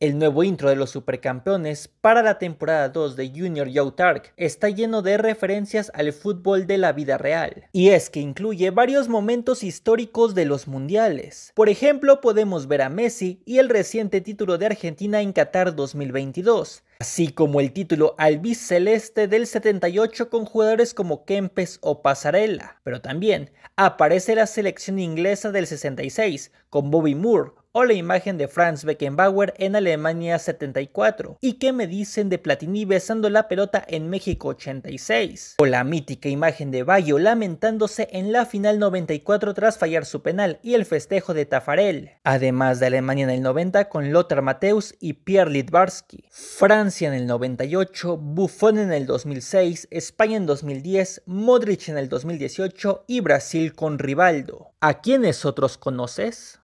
El nuevo intro de los Supercampeones para la temporada 2 de Junior Joe está lleno de referencias al fútbol de la vida real, y es que incluye varios momentos históricos de los mundiales. Por ejemplo, podemos ver a Messi y el reciente título de Argentina en Qatar 2022, así como el título albiceleste del 78 con jugadores como Kempes o Pasarela. Pero también aparece la selección inglesa del 66 con Bobby Moore, o la imagen de Franz Beckenbauer en Alemania 74. ¿Y qué me dicen de Platini besando la pelota en México 86? O la mítica imagen de Bayo lamentándose en la final 94 tras fallar su penal y el festejo de Tafarel. Además de Alemania en el 90 con Lothar Mateus y Pierre Litvarsky. Francia en el 98, Buffon en el 2006, España en 2010, Modric en el 2018 y Brasil con Rivaldo. ¿A quiénes otros conoces?